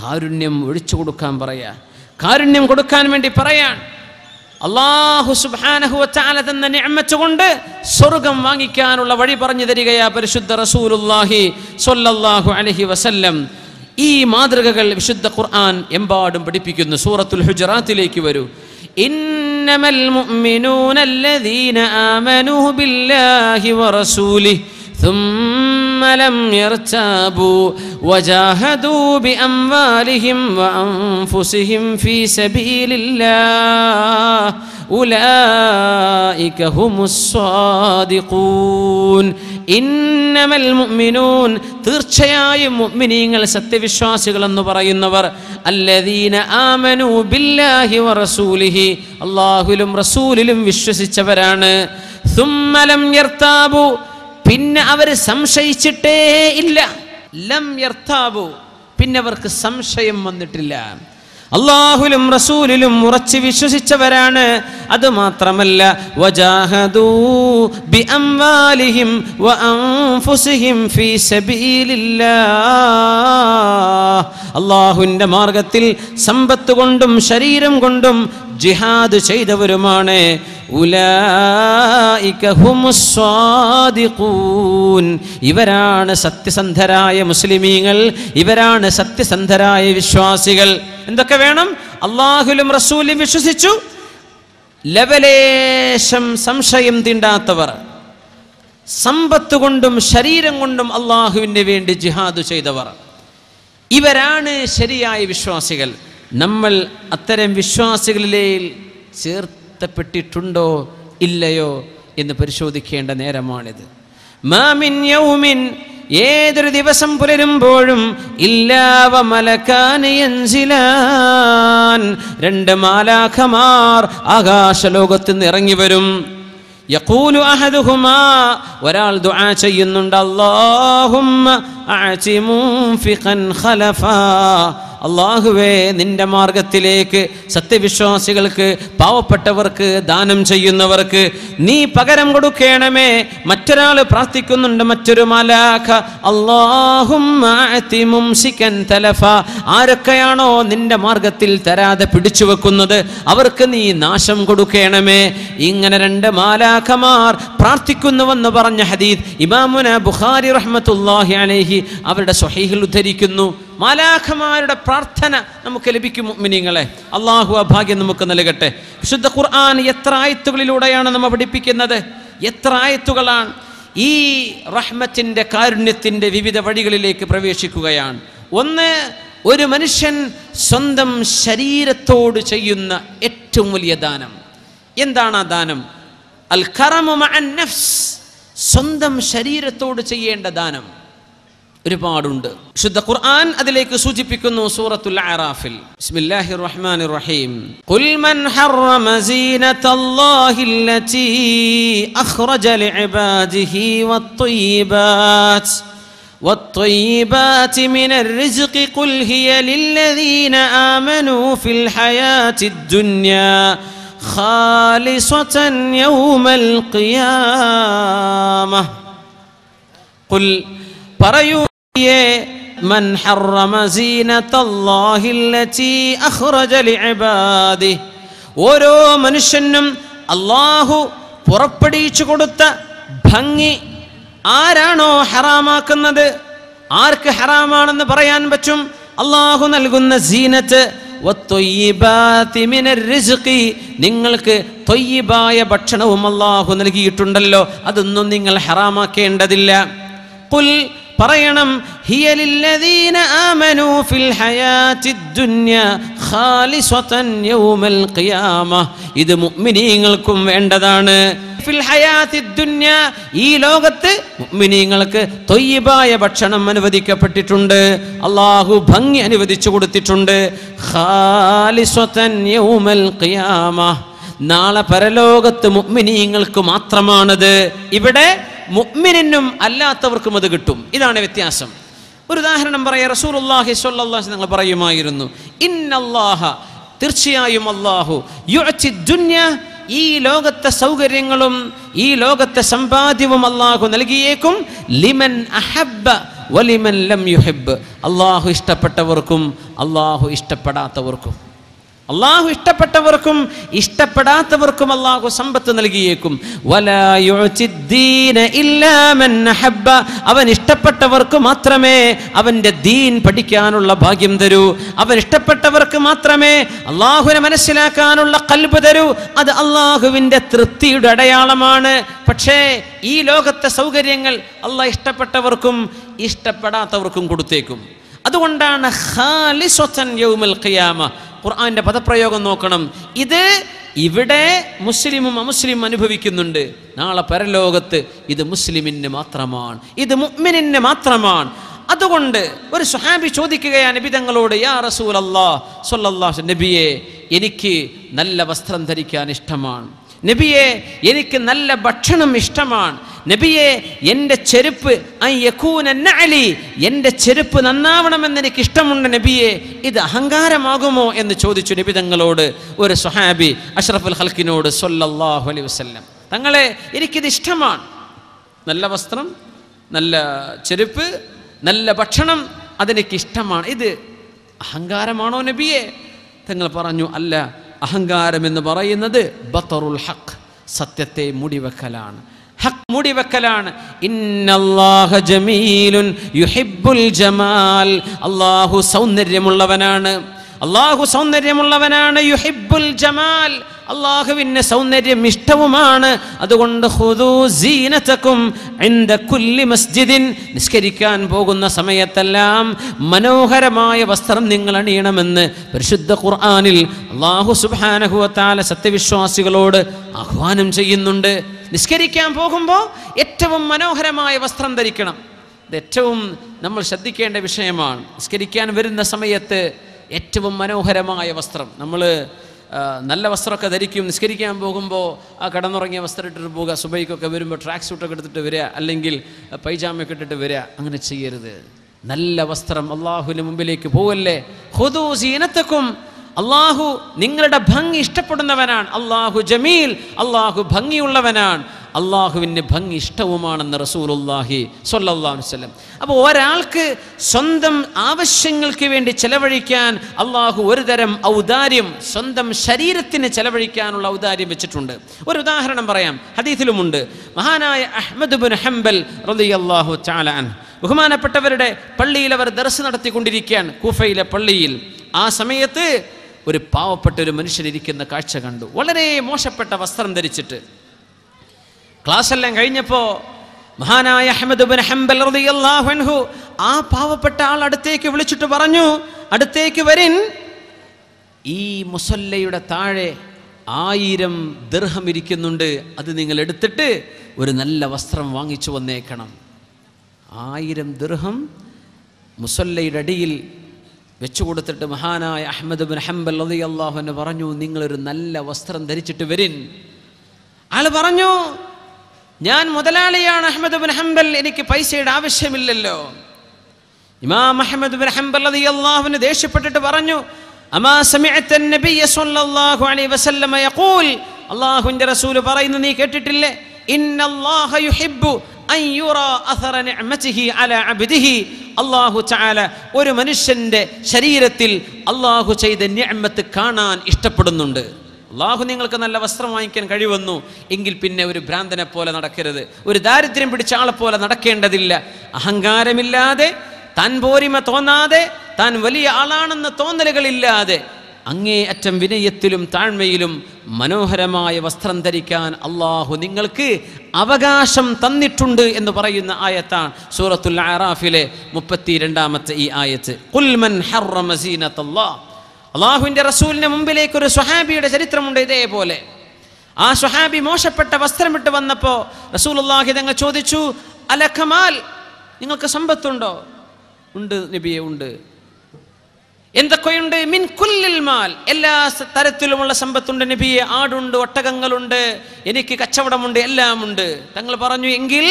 കാരുണ്യം ഒഴിച്ചു കൊടുക്കാൻ പറയാ കാരുണ്യം കൊടുക്കാൻ വേണ്ടി പറയാൻ അള്ളാഹു സുബാനഹുവ ചാല തന്ന ഞമ്മച്ചുകൊണ്ട് സ്വർഗം വാങ്ങിക്കാനുള്ള വഴി പറഞ്ഞു തരികയാ പരിശുദ്ധ റസൂലുല്ലാഹി സൊല്ലാഹു അലഹി വസല്ലം ഈ മാതൃകകൾ വിശുദ്ധ ഖുർആൻ എമ്പാടും പഠിപ്പിക്കുന്നു സൂറത്തുൽ ഹുജറാത്തിലേക്ക് വരൂ إنما المؤمنون الذين آمنوا بالله ورسوله ثم ثم لم يرتابوا وجاهدوا بأموالهم وأنفسهم في سبيل الله أولئك هم الصادقون ഇന്നമൽ മുഅ്മിനൂൻ തീർച്ചയായും മുഅ്മിനീങ്ങൾ സത്യവിശ്വാസികൾ എന്ന് പറയുന്നവർ അല്ലദീന ആമനു ബില്ലാഹി വറസൂലിഹി അള്ളാഹുലും റസൂലിലും വിശ്വസിച്ചവരാണ് സുമ്മലം യർത്താബു പിന്നെ അവർ സംശയിച്ചിട്ടേ ഇല്ല ലം യർത്താവു പിന്നെ അവർക്ക് സംശയം വന്നിട്ടില്ല അള്ളാഹുലും റസൂലിലും ഉറച്ചു വിശ്വസിച്ചവരാണ് അത് മാത്രമല്ല അള്ളാഹുവിൻ്റെ മാർഗത്തിൽ സമ്പത്ത് കൊണ്ടും ശരീരം കൊണ്ടും ജിഹാദ് ചെയ്തവരുമാണ് ഇവരാണ് സത്യസന്ധരായ മുസ്ലിമീങ്ങൾ ഇവരാണ് സത്യസന്ധരായ വിശ്വാസികൾ എന്തൊക്കെ വേണം അള്ളാഹുലും റസൂലും വിശ്വസിച്ചു ലവലേശം സംശയം തിണ്ടാത്തവർ സമ്പത്ത് കൊണ്ടും ശരീരം കൊണ്ടും അള്ളാഹുവിന് വേണ്ടി ജിഹാദ് ചെയ്തവർ ഇവരാണ് ശരിയായ വിശ്വാസികൾ നമ്മൾ അത്തരം വിശ്വാസികളിലെ ചേർത്തപ്പെട്ടിട്ടുണ്ടോ ഇല്ലയോ എന്ന് പരിശോധിക്കേണ്ട നേരമാണിത് മാമിൻ യൗമിൻ ഏതൊരു ദിവസം പുലരുമ്പോഴും ഇല്ലാവ മലക്കാനയഞ്ചിലാൻ രണ്ട് മാലാഖമാർ ആകാശലോകത്ത് നിന്ന് ഇറങ്ങി വരും യഖൂലു അഹദുഹുമാ ഒരാൾ ദുആ ചെയ്യുന്നുണ്ട് അല്ലാഹുമ്മ അഅതി മുൻഫിഖൻ ഖലഫാ അള്ളാഹുവേ നിന്റെ മാർഗത്തിലേക്ക് സത്യവിശ്വാസികൾക്ക് പാവപ്പെട്ടവർക്ക് ദാനം ചെയ്യുന്നവർക്ക് നീ പകരം കൊടുക്കണമേ മറ്റൊരാൾ പ്രാർത്ഥിക്കുന്നുണ്ട് മറ്റൊരു മലാഖ തലഫ ആരൊക്കെയാണോ നിന്റെ മാർഗത്തിൽ തരാതെ പിടിച്ചു വെക്കുന്നത് അവർക്ക് നീ നാശം കൊടുക്കണമേ ഇങ്ങനെ രണ്ട് മാലാഖമാർ പ്രാർത്ഥിക്കുന്നുവെന്ന് പറഞ്ഞ ഹദീദ് ഇമാമുന ബുഖാരി റഹ്മത്തുല്ലാഹി അലൈഹി അവരുടെ സ്വഹീഹിൽ ഉദ്ധരിക്കുന്നു മാലാഖമാരുടെ പ്രാർത്ഥന നമുക്ക് ലഭിക്കും മിനിങ്ങളെ അള്ളാഹു ആ ഭാഗ്യം നമുക്ക് നൽകട്ടെ വിശുദ്ധ ഖുർആൻ എത്ര ആയത്തുകളിലൂടെയാണ് നമ്മൾ പഠിപ്പിക്കുന്നത് എത്ര ആയത്തുകളാണ് ഈ റഹ്മത്തിൻ്റെ കാരുണ്യത്തിൻ്റെ വിവിധ വഴികളിലേക്ക് പ്രവേശിക്കുകയാണ് ഒന്ന് ഒരു മനുഷ്യൻ സ്വന്തം ശരീരത്തോട് ചെയ്യുന്ന ഏറ്റവും വലിയ ദാനം എന്താണ് ആ ദാനം അൽ കറമു സ്വന്തം ശരീരത്തോട് ചെയ്യേണ്ട ദാനം ഒരുപാടുണ്ട് ശുദ്ധ ഖുർആൻ അതിലേക്ക് സൂചിപ്പിക്കുന്നു സൂറത്തുൽ അറാഫിൽ ബിസ്മില്ലാഹിർ റഹ്മാനിർ റഹീം ഖുൽ മൻ ഹറമ സീനതല്ലാഹി അല്ലതി അഖ്റജ ലിഇബാദിഹി വത്തയ്യിബാത്ത് والطيبات من الرزق قل هي للذين آمنوا في الحياة الدنيا خالصة يوم القيامة قل പറയൂ من حرم زينة الله التي أخرج لعباده ഓരോ മനുഷ്യനും അള്ളാഹു പുറപ്പെടുവിച്ചു കൊടുത്ത ഭംഗി ആരാണോ ഹറാമാക്കുന്നത് ആർക്ക് ഹറാമാണെന്ന് പറയാൻ പറ്റും അള്ളാഹു നൽകുന്ന സീനത്ത് നിങ്ങൾക്ക് തൊയ്യബായ ഭക്ഷണവും അള്ളാഹു നൽകിയിട്ടുണ്ടല്ലോ അതൊന്നും നിങ്ങൾ ഹറാമാക്കേണ്ടതില്ല പുൽ പറയണം ഹിയലില്ലദീന ആമനു ഫിൽ ഹയാത്തിദ് ദുനിയ ഖാലിസതൻ യൗമൽ ഖിയാമ ഇത് മുഅ്മിനീങ്ങൾക്കും വേണ്ടതാണ് ഫിൽ ഹയാത്തി ദുന്യ ഈ ലോകത്ത് മുഅ്മിനീങ്ങൾക്ക് തൊയ്യബായ ഭക്ഷണം അനുവദിക്കപ്പെട്ടിട്ടുണ്ട് അള്ളാഹു ഭംഗി അനുവദിച്ചു കൊടുത്തിട്ടുണ്ട് ഖാലിസതൻ യൗമൽ ഖിയാമ നാളെ പരലോകത്ത് മുഅ്മിനീങ്ങൾക്ക് മാത്രമാണത് ഇവിടെ മുഗ്മിനും അല്ലാത്തവർക്കും അത് കിട്ടും ഇതാണ് വ്യത്യാസം ഒരു ഉദാഹരണം പറയാം റസൂൽ അള്ളാഹി സ്വല്ലാഹി നിങ്ങൾ പറയുമായിരുന്നു ഇന്നല്ലാഹ തീർച്ചയായും അള്ളാഹു ദുന്യ ഈ ലോകത്തെ സൗകര്യങ്ങളും ഈ ലോകത്തെ സമ്പാദ്യവും അള്ളാഹു നൽകിയേക്കും ലിമൻ അഹബ്ബ വലിമൻ ലം യുഹബ് അള്ളാഹു ഇഷ്ടപ്പെട്ടവർക്കും അള്ളാഹു ഇഷ്ടപ്പെടാത്തവർക്കും അള്ളാഹു ഇഷ്ടപ്പെട്ടവർക്കും ഇഷ്ടപ്പെടാത്തവർക്കും അള്ളാഹു സമ്പത്ത് നൽകിയേക്കും അവൻ ഇഷ്ടപ്പെട്ടവർക്ക് മാത്രമേ അവൻ്റെ ദീൻ പഠിക്കാനുള്ള ഭാഗ്യം തരൂ അവൻ ഇഷ്ടപ്പെട്ടവർക്ക് മാത്രമേ അള്ളാഹുവിനെ മനസ്സിലാക്കാനുള്ള കൽബ് തരൂ അത് അള്ളാഹുവിൻ്റെ തൃപ്തിയുടെ അടയാളമാണ് പക്ഷേ ഈ ലോകത്തെ സൗകര്യങ്ങൾ അള്ളാഹ് ഇഷ്ടപ്പെട്ടവർക്കും ഇഷ്ടപ്പെടാത്തവർക്കും കൊടുത്തേക്കും അതുകൊണ്ടാണ് ഖാലിസ്വത്തൻ യൗമൽ ഖിയാമ ഖുർആാന്റെ പദപ്രയോഗം നോക്കണം ഇത് ഇവിടെ മുസ്ലിമും അമുസ്ലിം അനുഭവിക്കുന്നുണ്ട് നാളെ പരലോകത്ത് ഇത് മുസ്ലിമിന് മാത്രമാണ് ഇത് മുഅ്മിനിന് മാത്രമാണ് അതുകൊണ്ട് ഒരു സുഹാബി ചോദിക്കുകയാണ് നബി തങ്ങളോട് യാ റസൂൽ അല്ലാ സൊല്ലാ നബിയെ എനിക്ക് നല്ല വസ്ത്രം ധരിക്കാൻ ഇഷ്ടമാണ് നബിയെ എനിക്ക് നല്ല ഭക്ഷണം ഇഷ്ടമാണ് നബിയെ എൻ്റെ ചെരുപ്പ് അലി എൻ്റെ ചെരുപ്പ് നന്നാവണമെന്ന് എനിക്ക് ഇഷ്ടമുണ്ട് നബിയെ ഇത് അഹങ്കാരമാകുമോ എന്ന് ചോദിച്ചു നബി തങ്ങളോട് ഒരു സുഹാബി അഷ്റഫുൽ ഹൽക്കിനോട് സൊല്ലാഹു അലൈ വസല്ലം തങ്ങളെ എനിക്കിത് ഇഷ്ടമാണ് നല്ല വസ്ത്രം നല്ല ചെരുപ്പ് നല്ല ഭക്ഷണം അതെനിക്ക് ഇഷ്ടമാണ് ഇത് അഹങ്കാരമാണോ നബിയെ തങ്ങൾ പറഞ്ഞു അല്ല അഹങ്കാരം എന്ന് പറയുന്നത് ബത്തറുൽ ഹഖ് സത്യത്തെ മുടിവെക്കലാണ് ഹക്ക് മൂടി വെക്കലാണ് യുഹിബ്ബുൽ ജമാൽ അള്ളാഹു സൗന്ദര്യമുള്ളവനാണ് അള്ളാഹു സൗന്ദര്യമുള്ളവനാണ് യുഹിബ്ബുൽ ജമാൽ അള്ളാഹുവിൻ്റെ സൗന്ദര്യം ഇഷ്ടവുമാണ് അതുകൊണ്ട് മസ്ജിദിൻ നിസ്കരിക്കാൻ പോകുന്ന സമയത്തെല്ലാം മനോഹരമായ വസ്ത്രം നിങ്ങൾ അണിയണമെന്ന് പരിശുദ്ധ ഖുർആാനിൽ അള്ളാഹു സുബാനഹുവത്താല സത്യവിശ്വാസികളോട് ആഹ്വാനം ചെയ്യുന്നുണ്ട് നിസ്കരിക്കാൻ പോകുമ്പോൾ ഏറ്റവും മനോഹരമായ വസ്ത്രം ധരിക്കണം ഇത് ഏറ്റവും നമ്മൾ ശ്രദ്ധിക്കേണ്ട വിഷയമാണ് നിസ്കരിക്കാൻ വരുന്ന സമയത്ത് ഏറ്റവും മനോഹരമായ വസ്ത്രം നമ്മൾ നല്ല വസ്ത്രമൊക്കെ ധരിക്കും നിസ്കരിക്കാൻ പോകുമ്പോൾ ആ കടന്നുറങ്ങിയ വസ്ത്രം ഇട്ടിട്ട് പോകുക സുബൈക്കൊക്കെ വരുമ്പോൾ ട്രാക്ക് സൂട്ടൊക്കെ എടുത്തിട്ട് വരിക അല്ലെങ്കിൽ പൈജാമയൊക്കെ ഇട്ടിട്ട് വരിക അങ്ങനെ ചെയ്യരുത് നല്ല വസ്ത്രം അള്ളാഹുവിന് മുമ്പിലേക്ക് പോകല്ലേ ഹുദൂസീനത്തക്കും അള്ളാഹു നിങ്ങളുടെ ഭംഗി ഇഷ്ടപ്പെടുന്നവനാണ് അള്ളാഹു ജമീൽ അള്ളാഹു ഭംഗിയുള്ളവനാണ് അള്ളാഹുവിന് ഭംഗി ഇഷ്ടവുമാണെന്ന് റസൂലുല്ലാഹി സൊല്ലാ വസ്ലം അപ്പോൾ ഒരാൾക്ക് സ്വന്തം ആവശ്യങ്ങൾക്ക് വേണ്ടി ചെലവഴിക്കാൻ അള്ളാഹു ഒരു തരം ഔദാര്യം സ്വന്തം ശരീരത്തിന് ചെലവഴിക്കാനുള്ള ഔദാര്യം വെച്ചിട്ടുണ്ട് ഒരു ഉദാഹരണം പറയാം ഹദീഥിലുമുണ്ട് മഹാനായ അഹമ്മദ് ബുൻ ഹംബൽ റലിയല്ലാഹു ചാലാൻ ബഹുമാനപ്പെട്ടവരുടെ പള്ളിയിൽ അവർ ദർസ് നടത്തിക്കൊണ്ടിരിക്കുകയാണ് കൂഫയിലെ പള്ളിയിൽ ആ സമയത്ത് ഒരു പാവപ്പെട്ട ഒരു മനുഷ്യനിരിക്കുന്ന കാഴ്ച കണ്ടു വളരെ മോശപ്പെട്ട വസ്ത്രം ധരിച്ചിട്ട് ക്ലാസ്സെല്ലാം കഴിഞ്ഞപ്പോൾ മഹാനായ അഹമ്മദ് ഹംബൽ റളിയല്ലാഹു ആ പാവപ്പെട്ട ആൾ അടുത്തേക്ക് വിളിച്ചിട്ട് പറഞ്ഞു അടുത്തേക്ക് വരിൻ ഈ മുസല്ലയുടെ താഴെ ആയിരം ദീർഹം ഇരിക്കുന്നുണ്ട് അത് നിങ്ങൾ എടുത്തിട്ട് ഒരു നല്ല വസ്ത്രം വാങ്ങിച്ചു വന്നേക്കണം ആയിരം ദീർഹം മുസല്ലയുടെ അടിയിൽ വെച്ചു കൊടുത്തിട്ട് മഹാനായ അഹമ്മദ് ബിൻ ഹംബൽ അലി എന്നെ പറഞ്ഞു നിങ്ങളൊരു നല്ല വസ്ത്രം ധരിച്ചിട്ട് വരിൻ ആൾ പറഞ്ഞു ഞാൻ മുതലാളിയാണ് അഹമ്മദ് ബിൻ ഹംബൽ എനിക്ക് പൈസയുടെ ആവശ്യമില്ലല്ലോ ഇമാം അഹമ്മദ് ബിൻ ഹംബൽ അലി അള്ളാഹുവിന് ദേഷ്യപ്പെട്ടിട്ട് പറഞ്ഞു അമാ സല്ലല്ലാഹു അലൈഹി വസല്ലമ യഖൂൽ റസൂൽ പറയുന്നു നീ കേട്ടിട്ടില്ലേ ഇന്നല്ലാഹ യുഹിബ്ബു അൻ യുറാ അസറ നിഅമതിഹി അലാ അബ്ദിഹി അള്ളാഹു ചാല ഒരു മനുഷ്യൻ്റെ ശരീരത്തിൽ അള്ളാഹു ചെയ്ത ന്യമത്ത് കാണാൻ ഇഷ്ടപ്പെടുന്നുണ്ട് അള്ളാഹു നിങ്ങൾക്ക് നല്ല വസ്ത്രം വാങ്ങിക്കാൻ കഴിവന്നു എങ്കിൽ പിന്നെ ഒരു ഭ്രാന്തനെ പോലെ നടക്കരുത് ഒരു ദാരിദ്ര്യം പിടിച്ച ആളെ പോലെ നടക്കേണ്ടതില്ല അഹങ്കാരമില്ലാതെ താൻ പോരിമ തോന്നാതെ താൻ വലിയ ആളാണെന്ന് തോന്നലുകളില്ലാതെ അങ്ങേയറ്റം വിനയത്തിലും താഴ്മയിലും മനോഹരമായ വസ്ത്രം ധരിക്കാൻ അള്ളാഹു നിങ്ങൾക്ക് അവകാശം തന്നിട്ടുണ്ട് എന്ന് പറയുന്ന ആയത്താണ് സൂറത്തുൽ ആറാഫിലെ മുപ്പത്തിരണ്ടാമത്തെ ഈ ആയത്ത് കുൽമൻ അള്ളാഹുവിൻ്റെ റസൂലിന് മുമ്പിലേക്ക് ഒരു സ്വഹാബിയുടെ ചരിത്രമുണ്ട് ഇതേപോലെ ആ സ്വഹാബി മോശപ്പെട്ട വസ്ത്രമിട്ട് വന്നപ്പോൾ റസൂൽ അള്ളാഹി തങ്ങൾ ചോദിച്ചു അലഖമാൽ നിങ്ങൾക്ക് സമ്പത്തുണ്ടോ ഉണ്ട് നബിയെ ഉണ്ട് എന്തൊക്കെയുണ്ട് മിൻ കുല്ലിൽ മാൽ എല്ലാ തരത്തിലുമുള്ള സമ്പത്തുണ്ട് നബിയെ ആടുണ്ട് ഒട്ടകങ്ങളുണ്ട് എനിക്ക് കച്ചവടമുണ്ട് എല്ലാം ഉണ്ട് തങ്ങൾ പറഞ്ഞു എങ്കിൽ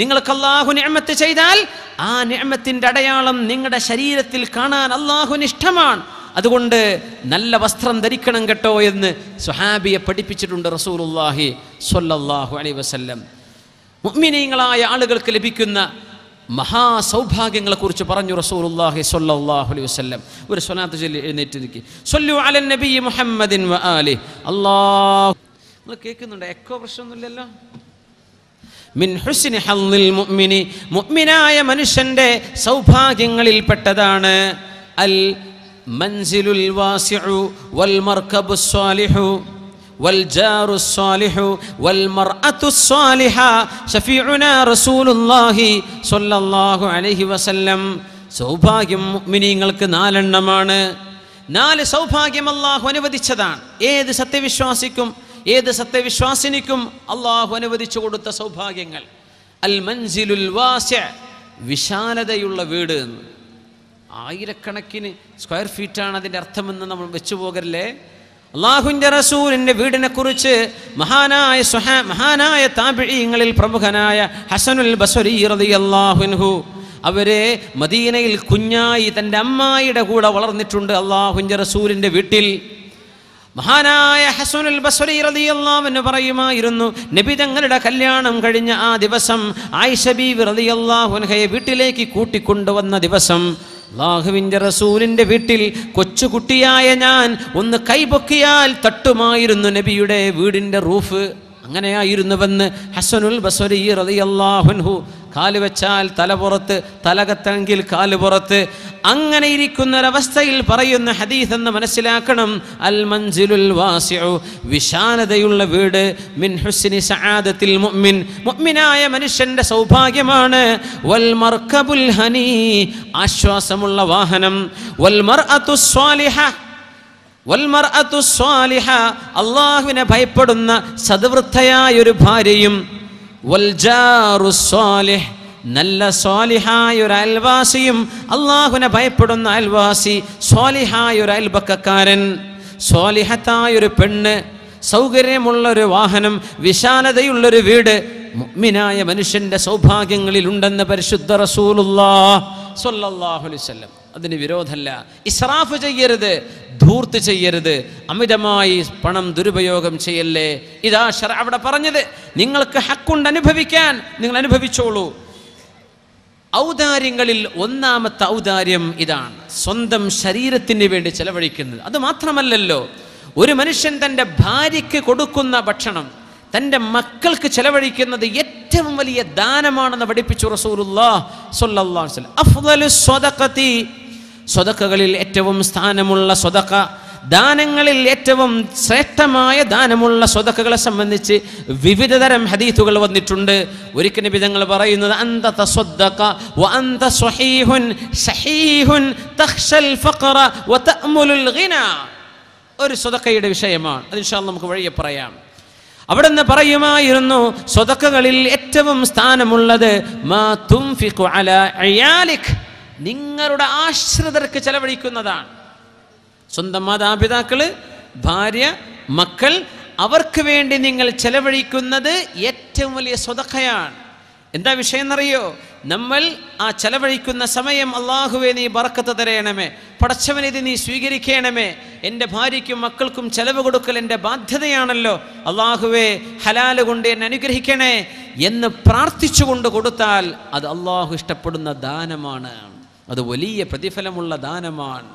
നിങ്ങൾക്ക് അള്ളാഹു നിയമത്ത് ചെയ്താൽ ആ നിയമത്തിന്റെ അടയാളം നിങ്ങളുടെ ശരീരത്തിൽ കാണാൻ അള്ളാഹുവിന് ഇഷ്ടമാണ് അതുകൊണ്ട് നല്ല വസ്ത്രം ധരിക്കണം കേട്ടോ എന്ന് സുഹാബിയെ പഠിപ്പിച്ചിട്ടുണ്ട് റസൂലുല്ലാഹി സ്വല്ലല്ലാഹു അലൈ വസല്ലം മുഗ്മിനീയങ്ങളായ ആളുകൾക്ക് ലഭിക്കുന്ന മഹാസൗഭാഗ്യങ്ങളെക്കുറിച്ച് പറഞ്ഞു റസൂലുള്ളാഹി സ്വല്ലല്ലാഹു അലൈഹി വസല്ലം ഒരു സ്വനാത്ത് ചൊല്ലി എഴുന്നേറ്റ് നിൽക്കി സ്വല്ലു അലൻ നബി മുഹമ്മദിൻ വ ആലി അല്ലാഹു നിങ്ങൾ കേൾക്കുന്നുണ്ട് എക്കോ പ്രശ്നമൊന്നുമില്ലല്ലോ മിൻ ഹുസ്നി ഹല്ലിൽ മുഅ്മിനി മുഅ്മിനായ മനുഷ്യന്റെ സൗഭാഗ്യങ്ങളിൽപ്പെട്ടതാണ് അൽ മൻസിലുൽ വാസിഉ വൽ മർകബുസ് സ്വാലിഹു والجار الصالح والمرأة الصالحة شفيعنا رسول الله صلى الله عليه وسلم സൗഭാഗ്യം മുഗ്മിനീങ്ങൾക്ക് നാലെണ്ണമാണ് നാല് സൗഭാഗ്യം അള്ളാഹു അനുവദിച്ചതാണ് ഏത് സത്യവിശ്വാസിക്കും ഏത് സത്യവിശ്വാസിനിക്കും അള്ളാഹു അനുവദിച്ചു കൊടുത്ത സൗഭാഗ്യങ്ങൾ അൽ മൻസിലുൽ വാസ്യ വിശാലതയുള്ള വീട് എന്ന് ആയിരക്കണക്കിന് സ്ക്വയർ ഫീറ്റാണ് അതിൻ്റെ അർത്ഥമെന്ന് നമ്മൾ വെച്ചു പോകല്ലേ റസൂലിന്റെ റസൂലിൻ്റെ വീടിനെക്കുറിച്ച് മഹാനായ സുഹാ മഹാനായ താപിഴിയങ്ങളിൽ പ്രമുഖനായ ഹസനുൽ ബസരി അവരെ മദീനയിൽ കുഞ്ഞായി തൻ്റെ അമ്മായിയുടെ കൂടെ വളർന്നിട്ടുണ്ട് അള്ളാഹുവിൻ്റെ റസൂലിൻ്റെ വീട്ടിൽ മഹാനായ ഹസുനുൽ ബസ്വരി റതിയല്ലാവെന്ന് പറയുമായിരുന്നു നബി തങ്ങളുടെ കല്യാണം കഴിഞ്ഞ ആ ദിവസം ആയിഷബി റതിയല്ലാഹുൻഹയെ വീട്ടിലേക്ക് കൂട്ടിക്കൊണ്ടുവന്ന ദിവസം അള്ളാഹുവിൻ്റെ റസൂലിൻ്റെ വീട്ടിൽ കൊച്ചുകുട്ടിയായ ഞാൻ ഒന്ന് കൈപൊക്കിയാൽ തട്ടുമായിരുന്നു നബിയുടെ വീടിൻ്റെ റൂഫ് അങ്ങനെയായിരുന്നുവെന്ന് ഹസനുൽ ബസരി റതിയല്ലാഹുൻഹു കാല് വെച്ചാൽ തല പുറത്ത് തലകത്തെങ്കിൽ കാല് പുറത്ത് അങ്ങനെ ഇരിക്കുന്ന പറയുന്ന ഹദീസ് എന്ന് മനസ്സിലാക്കണം അൽ മഞ്ജിലുൽ വാസിഉ വിശാലതയുള്ള വീട് മിൻ ഹുസ്നി സആദത്തിൽ മുഅ്മിൻ മുഅ്മിനായ മനുഷ്യന്റെ സൗഭാഗ്യമാണ് വൽ മർക്കബുൽ ഹനി ആശ്വാസമുള്ള വാഹനം വൽ മർഅത്തു സ്വാലിഹ വൽമർഅതു സ്വാലിഹ അള്ളാഹുവിനെ ഭയപ്പെടുന്ന സദ്വൃത്തയായ ഒരു ഭാര്യയും വൽ ജാറു സ്വാലിഹ് നല്ല സ്വാലിഹായ ഒരു അയൽവാസിയും അള്ളാഹുനെ ഭയപ്പെടുന്ന അയൽവാസി സ്വാലിഹായ ഒരു അയൽപക്കക്കാരൻ സ്വാലിഹത്തായൊരു പെണ്ണ് സൗകര്യമുള്ള ഒരു വാഹനം വിശാലതയുള്ളൊരു വീട് മുഗ്മിനായ സൗഭാഗ്യങ്ങളിൽ ഉണ്ടെന്ന് പരിശുദ്ധ റസൂലുല്ലാ സൊല്ലാഹു അതിന് വിരോധമല്ല ഇസ്രാഫ് ചെയ്യരുത് ധൂർത്ത് ചെയ്യരുത് അമിതമായി പണം ദുരുപയോഗം ചെയ്യല്ലേ ഇതാ ഷറ അവിടെ പറഞ്ഞത് നിങ്ങൾക്ക് ഹക്കുണ്ട് അനുഭവിക്കാൻ നിങ്ങൾ അനുഭവിച്ചോളൂ ഔദാര്യങ്ങളിൽ ഒന്നാമത്തെ ഔദാര്യം ഇതാണ് സ്വന്തം ശരീരത്തിന് വേണ്ടി ചെലവഴിക്കുന്നത് അത് മാത്രമല്ലല്ലോ ഒരു മനുഷ്യൻ തൻ്റെ ഭാര്യയ്ക്ക് കൊടുക്കുന്ന ഭക്ഷണം തൻ്റെ മക്കൾക്ക് ചെലവഴിക്കുന്നത് ഏറ്റവും വലിയ ദാനമാണെന്ന് പഠിപ്പിച്ചു റസൂലുല്ലാ സൊല്ലാ സ്വതക്കത്തി സ്വതക്കകളിൽ ഏറ്റവും സ്ഥാനമുള്ള സ്വതക്ക ദാനങ്ങളിൽ ഏറ്റവും ശ്രേഷ്ഠമായ ദാനമുള്ള സ്വതക്കുകളെ സംബന്ധിച്ച് വിവിധ തരം ഹദീത്തുകൾ വന്നിട്ടുണ്ട് ഒരിക്കലും നബി തങ്ങൾ പറയുന്നത് അന്ത തസ്വദ്ദക വ അന്ത സ്വഹീഹുൻ ഫഖറ വ ഒരു സ്വതക്കയുടെ വിഷയമാണ് അത് ഇൻഷാ നമുക്ക് വഴിയെ പറയാം നിന്ന് പറയുമായിരുന്നു സ്വതക്കകളിൽ ഏറ്റവും സ്ഥാനമുള്ളത് നിങ്ങളുടെ ആശ്രിതർക്ക് ചെലവഴിക്കുന്നതാണ് സ്വന്തം മാതാപിതാക്കൾ ഭാര്യ മക്കൾ അവർക്ക് വേണ്ടി നിങ്ങൾ ചെലവഴിക്കുന്നത് ഏറ്റവും വലിയ സ്വതക്കയാണ് എന്താ വിഷയം എന്നറിയോ നമ്മൾ ആ ചെലവഴിക്കുന്ന സമയം അള്ളാഹുവെ നീ ബറക്കത്ത് തരയണമേ പടച്ചവനിത് നീ സ്വീകരിക്കണമേ എൻ്റെ ഭാര്യയ്ക്കും മക്കൾക്കും ചെലവ് കൊടുക്കൽ എൻ്റെ ബാധ്യതയാണല്ലോ അള്ളാഹുവെ ഹലാല് കൊണ്ട് എന്നെ അനുഗ്രഹിക്കണേ എന്ന് പ്രാർത്ഥിച്ചുകൊണ്ട് കൊടുത്താൽ അത് അള്ളാഹു ഇഷ്ടപ്പെടുന്ന ദാനമാണ് അത് വലിയ പ്രതിഫലമുള്ള ദാനമാണ്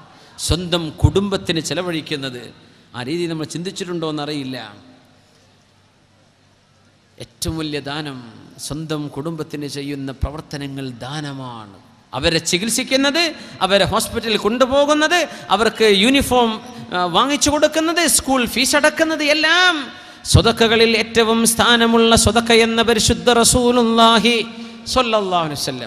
സ്വന്തം കുടുംബത്തിന് ചിലവഴിക്കുന്നത് ആ രീതി നമ്മൾ ചിന്തിച്ചിട്ടുണ്ടോ എന്നറിയില്ല ഏറ്റവും വലിയ ദാനം സ്വന്തം കുടുംബത്തിന് ചെയ്യുന്ന പ്രവർത്തനങ്ങൾ ദാനമാണ് അവരെ ചികിത്സിക്കുന്നത് അവരെ ഹോസ്പിറ്റലിൽ കൊണ്ടുപോകുന്നത് അവർക്ക് യൂണിഫോം വാങ്ങിച്ചു കൊടുക്കുന്നത് സ്കൂൾ ഫീസ് അടക്കുന്നത് എല്ലാം സ്വതക്കകളിൽ ഏറ്റവും സ്ഥാനമുള്ള സ്വതക്ക എന്ന പരിശുദ്ധ റസൂലുല്ലാഹി സൊല്ലാഹുലം